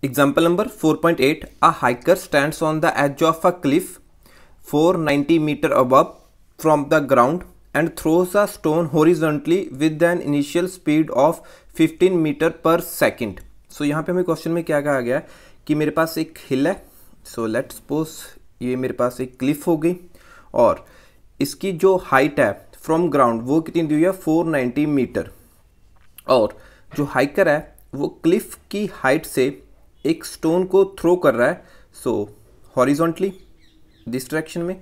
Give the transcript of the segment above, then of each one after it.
Example number 4.8 A hiker stands on the edge of a cliff 490 meter above from the ground and throws a stone horizontally with an initial speed of 15 meter per second. So so, यहाँ पे हमें question में क्या कहा गया है कि मेरे पास एक हिल है सो लेट सपोज ये मेरे पास एक क्लिफ हो गई और इसकी जो हाइट है फ्रॉम ग्राउंड वो कितनी दी हुई है 490 मीटर और जो हाइकर है वो क्लिफ की हाइट से एक स्टोन को थ्रो कर रहा है सो हॉरिजॉन्टली दिस डायरेक्शन में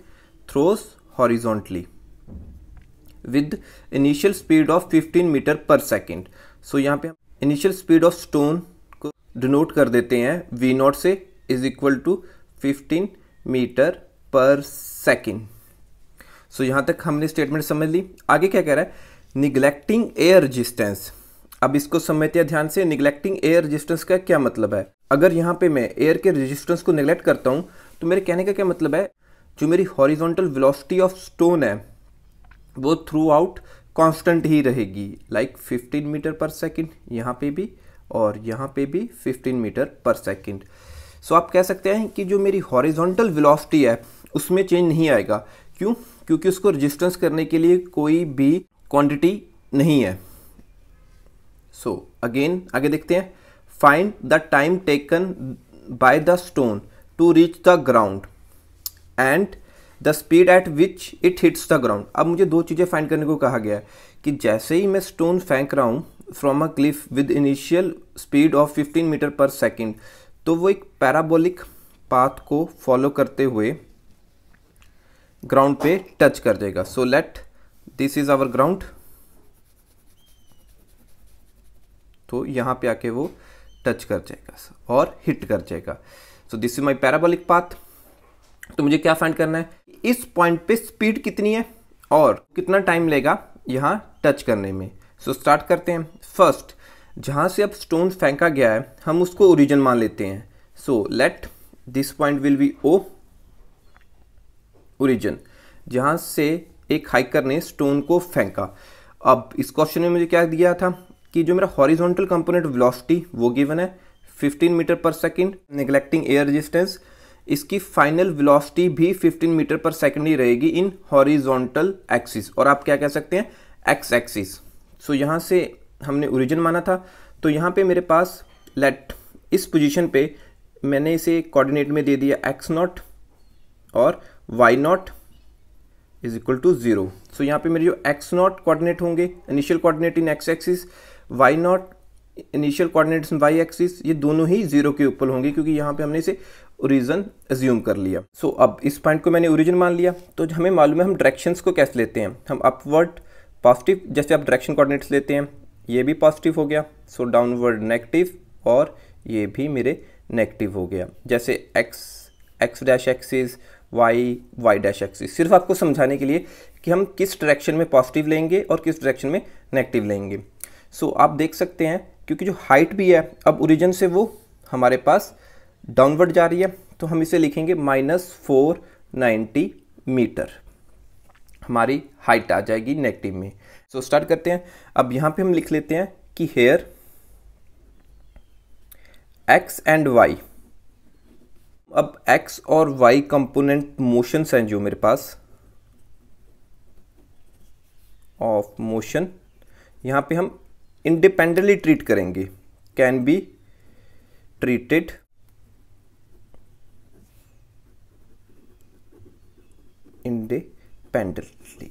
throws horizontally with initial speed of 15 metre per second so यहाँ पे हम इनिशियल स्पीड ऑफ स्टोन को डिनोट कर देते हैं वी नॉट से is equal to 15 metre per second so यहाँ तक हमने स्टेटमेंट समझ ली आगे क्या कह रहा है निगलेक्टिंग एयर रजिस्टेंस अब इसको समझते हैं ध्यान से निगलेक्टिंग एयर रजिस्टेंस का क्या मतलब है अगर यहाँ पे मैं एयर के रेजिस्टेंस को निगलेक्ट करता हूँ तो मेरे कहने का क्या मतलब है जो मेरी हॉरिजॉन्टल वेलोसिटी ऑफ स्टोन है वो थ्रू आउट कॉन्स्टेंट ही रहेगी like like 15 metre per second यहाँ पे भी और यहाँ पे भी 15 मीटर पर सेकंड सो आप कह सकते हैं कि जो मेरी हॉरिजॉन्टल वेलोसिटी है उसमें चेंज नहीं आएगा क्यों क्योंकि उसको रजिस्टेंस करने के लिए कोई भी क्वान्टिटी नहीं है सो so, अगेन आगे देखते हैं find the time taken by the stone to reach the ground and the speed at which it hits the ground अब मुझे दो चीज़ें फाइंड करने को कहा गया है कि जैसे ही मैं स्टोन फेंक रहा हूँ from a cliff with initial speed of 15 metre per second तो वो एक पैराबोलिक पाथ को फॉलो करते हुए ग्राउंड पे टच कर जाएगा so let this is our ground तो यहां पे आके वो टच कर जाएगा और हिट कर जाएगा so this is my parabolic path तो मुझे क्या फाइंड करना है इस पॉइंट पे स्पीड कितनी है और कितना टाइम लेगा यहाँ टच करने में सो so, स्टार्ट करते हैं फर्स्ट जहाँ से अब स्टोन फेंका गया है हम उसको ओरिजिन मान लेते हैं so let this point will be O origin जहाँ से एक हाइकर ने स्टोन को फेंका अब इस क्वेश्चन में मुझे क्या दिया था कि जो मेरा हॉरिजॉन्टल कंपोनेंट वेलोसिटी वो गिवन है 15 metre per second neglecting air resistance इसकी फाइनल वेलोसिटी भी 15 मीटर पर सेकंड ही रहेगी इन हॉरिजॉन्टल एक्सिस और आप क्या कह सकते हैं एक्स एक्सिस सो यहाँ से हमने ओरिजिन माना था तो यहाँ पे मेरे पास लेट इस पोजीशन पे मैंने इसे कोऑर्डिनेट में दे दिया एक्स नॉट और Y naught is equal to zero so यहाँ पे मेरे जो एक्स नॉट कोऑर्डिनेट होंगे initial coordinate in X axis Y naught initial coordinates Y axis ये दोनों ही जीरो के ऊपर होंगे क्योंकि यहाँ पे हमने इसे ओरिजन एज्यूम कर लिया सो so, अब इस पॉइंट को मैंने ओरिजन मान लिया तो हमें मालूम है हम डायरेक्शंस को कैसे लेते हैं हम अपवर्ड पॉजिटिव जैसे आप डायरेक्शन कोऑर्डिनेट्स लेते हैं ये भी पॉजिटिव हो गया सो डाउनवर्ड नेगेटिव और ये भी मेरे नेगेटिव हो गया जैसे X X dash axis Y Y dash axis सिर्फ आपको समझाने के लिए कि हम किस डायरेक्शन में पॉजिटिव लेंगे और किस डायरेक्शन में नेगेटिव लेंगे सो आप देख सकते हैं क्योंकि जो हाइट भी है अब ओरिजिन से वो हमारे पास डाउनवर्ड जा रही है तो हम इसे लिखेंगे माइनस फोर नाइन्टी मीटर हमारी हाइट आ जाएगी नेगेटिव में सो so, स्टार्ट करते हैं अब यहाँ पे हम लिख लेते हैं कि हेयर एक्स एंड वाई अब एक्स और वाई कंपोनेंट मोशंस हैं जो मेरे पास ऑफ मोशन यहाँ पे हम इंडिपेंडेंटली ट्रीट करेंगे कैन बी ट्रीटेड इंडिपेंडेंटली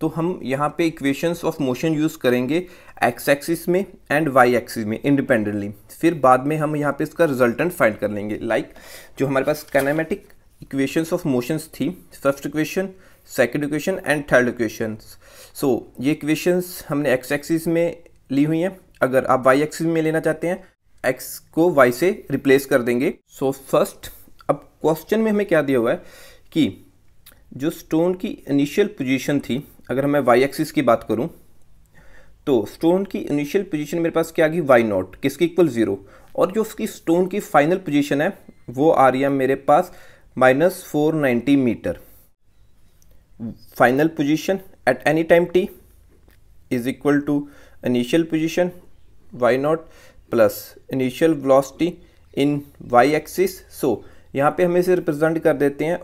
तो हम यहाँ पे इक्वेशंस ऑफ मोशन यूज़ करेंगे एक्स एक्सिस में एंड वाई एक्सिस में इंडिपेंडेंटली फिर बाद में हम यहाँ पे इसका रिजल्टेंट फाइंड कर लेंगे लाइक like, जो हमारे पास कैनामेटिक इक्वेशंस ऑफ मोशंस थी first equation second equation and third equations so ये इक्वेशंस हमने एक्स एक्सिस में ली हुई हैं अगर आप वाई एक्सिस में लेना चाहते हैं एक्स को वाई से रिप्लेस कर देंगे सो फर्स्ट अब क्वेश्चन में हमें क्या दिया हुआ है कि जो स्टोन की इनिशियल पोजीशन थी अगर मैं वाई एक्सिस की बात करूं तो स्टोन की इनिशियल पोजीशन मेरे पास क्या आ गई वाई नॉट किसकी इक्वल ज़ीरो और जो उसकी स्टोन की फाइनल पोजीशन है वो आ रही है मेरे पास minus four ninety metre final position at any time T is equal to initial position y naught plus initial velocity in Y axis so यहाँ पे हम इसे रिप्रेजेंट कर देते हैं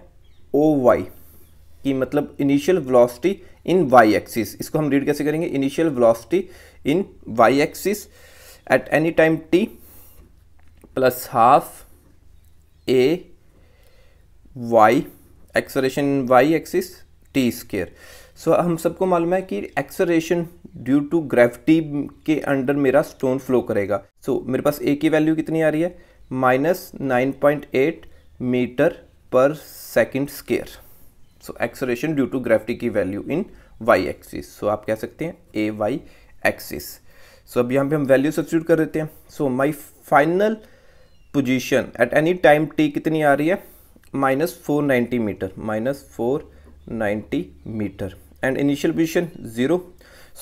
ओ वाई की मतलब initial velocity in Y axis इसको हम रीड कैसे करेंगे initial velocity in Y axis at any time T plus half A Y acceleration Y axis T square so हम सबको मालूम है कि एक्सरेशन ड्यू टू ग्रेविटी के अंडर मेरा स्टोन फ्लो करेगा सो so, मेरे पास ए की वैल्यू कितनी आ रही है minus nine point eight metre per second square so acceleration due to gravity की value in Y axis so आप कह सकते हैं ए वाई एक्सिस सो अब यहाँ पे हम वैल्यू सब्सिट्यूट कर देते हैं so my final position at any time T कितनी आ रही है minus four ninety metre minus four ninety metre and initial position zero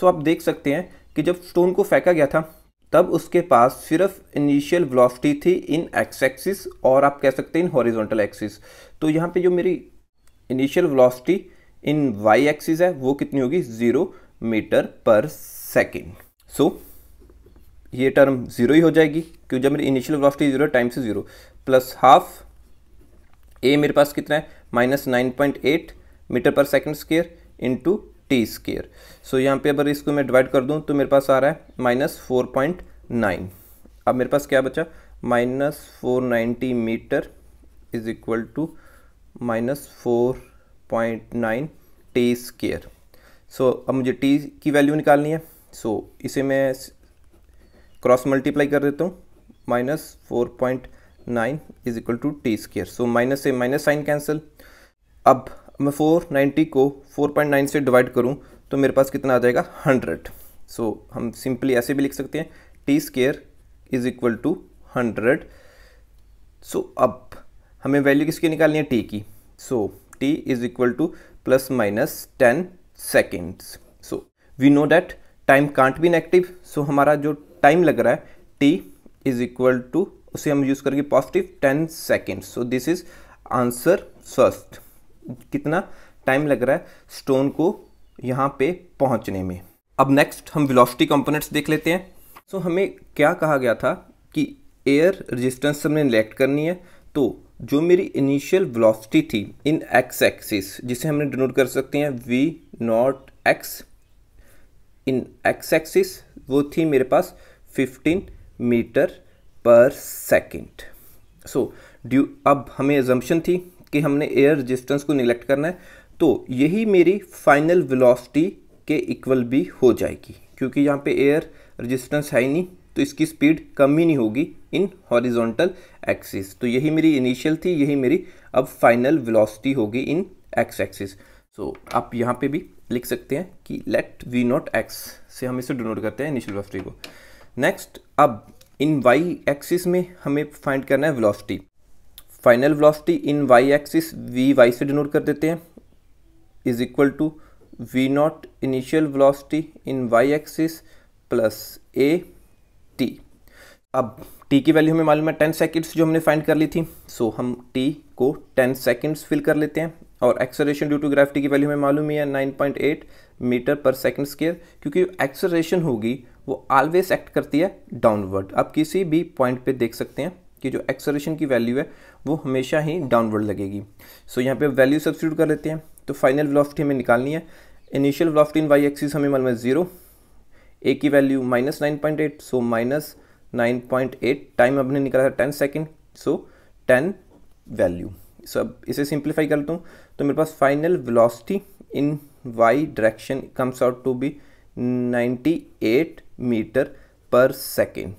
so आप देख सकते हैं कि जब स्टोन को फेंका गया था तब उसके पास सिर्फ इनिशियल वेलोसिटी थी इन एक्स एक्सिस और आप कह सकते हैं इन हॉरिजॉन्टल एक्सिस तो यहाँ पे जो मेरी initial velocity in Y axis है वो कितनी होगी zero metre per second so ये टर्म ज़ीरो ही हो जाएगी क्योंकि जब मेरी इनिशियल वेलोसिटी ज़ीरो टाइम से ज़ीरो प्लस हाफ ए मेरे पास कितना है minus nine point eight metre per second square into T square so यहाँ पे अगर इसको मैं डिवाइड कर दूँ तो मेरे पास आ रहा है माइनस फोर पॉइंट नाइन अब मेरे पास क्या बचा minus four ninety metre is equal to minus four point nine T square so अब मुझे टी की वैल्यू निकालनी है सो so, इसे मैं क्रॉस मल्टीप्लाई कर देता हूँ minus four point nine is equal to T square so minus से माइनस साइन कैंसिल अब मैं 490 को 4.9 से डिवाइड करूं तो मेरे पास कितना आ जाएगा 100 सो so, हम सिंपली ऐसे भी लिख सकते हैं T square is equal to hundred so अब हमें वैल्यू किसकी निकालनी है टी की so T is equal to plus minus ten seconds so we know that time can't be negative so हमारा जो टाइम लग रहा है टी इज इक्वल टू उसे हम यूज़ करेंगे positive ten seconds so this is answer first कितना time लग रहा है स्टोन को यहाँ पे पहुँचने में अब नेक्स्ट हम वेलोसिटी कंपोनेंट्स देख लेते हैं सो so, हमें क्या कहा गया था कि एयर रेजिस्टेंस हमने निलेक्ट करनी है तो जो मेरी इनिशियल वेलोसिटी थी इन एक्स एक्सिस जिसे हमने डिनोट कर सकते हैं V naught X in X axis वो थी मेरे पास 15 metre per second so due अब हमें एजम्पन थी कि हमने एयर रेजिस्टेंस को निगलेक्ट करना है तो यही मेरी फाइनल वेलोसिटी के इक्वल भी हो जाएगी क्योंकि यहाँ पे एयर रेजिस्टेंस है ही नहीं तो इसकी स्पीड कम ही नहीं होगी इन हॉरिजॉन्टल एक्सिस तो यही मेरी इनिशियल थी यही मेरी अब फाइनल विलॉसिटी होगी इन एक्स एक्सिस सो आप यहाँ पे भी लिख सकते हैं कि लेट वी नॉट एक्स से हम इसे डोनोट करते हैं इनिशियल वेलोसिटी को नेक्स्ट अब इन वाई एक्सिस में हमें फाइंड करना है velocity final velocity in Y axis V Y से डिनोट कर देते हैं is equal to V naught initial velocity in Y axis plus A T अब टी की वैल्यू हमें मालूम है टेन सेकेंड्स जो हमने फाइंड कर ली थी सो so, हम टी को टेन सेकेंड्स फिल कर लेते हैं और एक्सरेशन ड्यू टू ग्रेविटी की वैल्यू हमें मालूम ही है eight metre per second square क्योंकि एक्सरेशन होगी वो ऑलवेज एक्ट करती है डाउनवर्ड आप किसी भी पॉइंट पे देख सकते हैं कि जो एक्सलेशन की वैल्यू है वो हमेशा ही डाउनवर्ड लगेगी सो so, यहाँ पे वैल्यू सब्सिट्यूट कर लेते हैं तो फाइनल वेलोसिटी हमें निकालनी है initial velocity in Y axis हमें मालूम है जीरो ए की value minus nine point eight so minus nine point eight time हमने निकाला था ten second so ten value so अब इसे सिंप्लीफाई करता हूँ तो मेरे पास final velocity in Y direction comes out to be ninety eight metre per second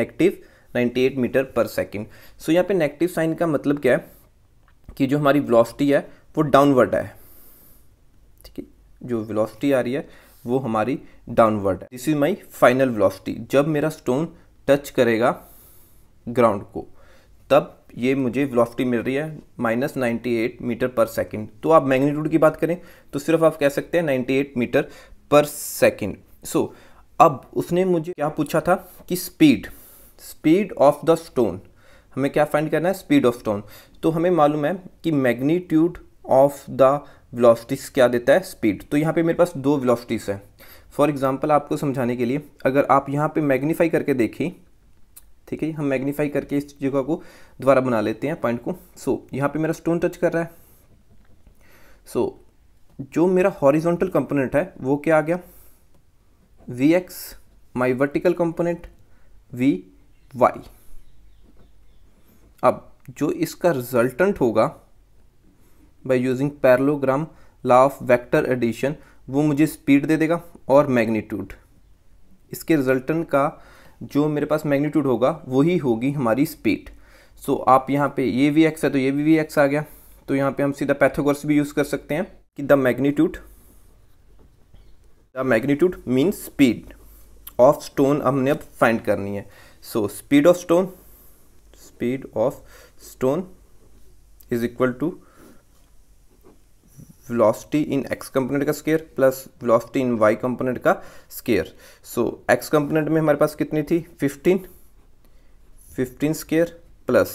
negative 98 metre per second so यहाँ पे नेगेटिव साइन का मतलब क्या है कि जो हमारी वेलोसिटी है वो डाउनवर्ड है ठीक है जो वेलोसिटी आ रही है वो हमारी डाउनवर्ड है this is my final velocity जब मेरा स्टोन टच करेगा ग्राउंड को तब ये मुझे वेलोसिटी मिल रही है minus ninety metre per second तो आप मैग्नीट्यूड की बात करें तो सिर्फ आप कह सकते हैं eight metre per second so so, अब उसने मुझे क्या पूछा था कि speed speed of the stone हमें क्या फाइंड करना है स्पीड ऑफ स्टोन तो हमें मालूम है कि मैग्नीट्यूड ऑफ द वेलोसिटीज क्या देता है स्पीड तो यहाँ पे मेरे पास दो वेलोसिटीज है फॉर एग्जांपल आपको समझाने के लिए अगर आप यहाँ पे मैग्नीफाई करके देखें ठीक है हम मैग्नीफाई करके इस जगह को दोबारा बना लेते हैं पॉइंट को सो so, यहाँ पे मेरा स्टोन टच कर रहा है सो so, जो मेरा हॉरिजोंटल कंपोनेंट है वो क्या आ गया V X my vertical component V Y अब जो इसका रिजल्टेंट होगा by using parallelogram law of vector addition वो मुझे स्पीड दे देगा और मैग्नीट्यूड इसके रिजल्टेंट का जो मेरे पास मैग्नीट्यूड होगा वही होगी हमारी स्पीड सो so, आप यहाँ पे ये वी एक्स है तो ये भी वी एक्स आ गया तो यहाँ पे हम सीधा पैथोगोरस भी यूज़ कर सकते हैं कि the magnitude the magnitude means speed of stone हमने अब फाइंड करनी है so speed of stone speed of stone is equal to velocity in X component का square plus velocity in Y component का स्केयर सो एक्स कंपोनेंट में हमारे पास कितनी थी 15 15 square plus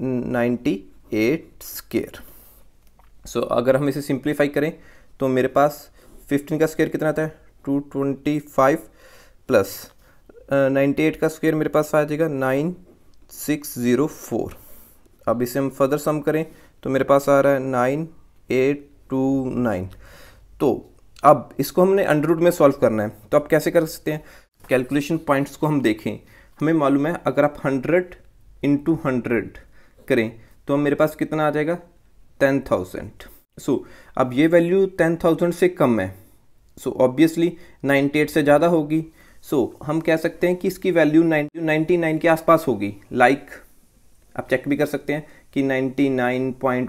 98 square so so, अगर हम इसे सिंप्लीफाई करें तो मेरे पास 15 का स्केयर कितना आता है 225 प्लस नाइन्टी एट का स्क्वेयर मेरे पास आ जाएगा नाइन सिक्स ज़ीरो फोर अब इसे हम फर्दर सम करें तो मेरे पास आ रहा है नाइन एट टू नाइन तो अब इसको हमने अंडर रूट में सॉल्व करना है तो आप कैसे कर सकते हैं कैलकुलेशन पॉइंट्स को हम देखें हमें मालूम है अगर आप हंड्रेड इंटू हंड्रेड करें तो हम मेरे पास कितना आ जाएगा टेन थाउजेंड सो अब ये वैल्यू टेन थाउजेंड से कम है सो ऑब्वियसली नाइन्टी एट से ज़्यादा होगी सो so, हम कह सकते हैं कि इसकी वैल्यू नाइन्टी नाइन के आसपास होगी लाइक like, आप चेक भी कर सकते हैं कि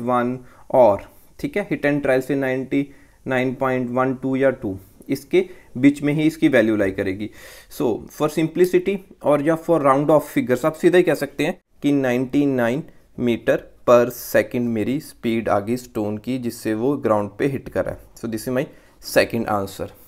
99.1 और ठीक है हिट एंड ट्रायल से 99.12 या 2 इसके बीच में ही इसकी वैल्यू लाई करेगी सो फॉर सिंप्लिसिटी और या फॉर राउंड ऑफ फिगर्स आप सीधा ही कह सकते हैं कि 99 मीटर पर सेकंड मेरी स्पीड आ गई स्टोन की जिससे वो ग्राउंड पे हिट करा so this is my second answer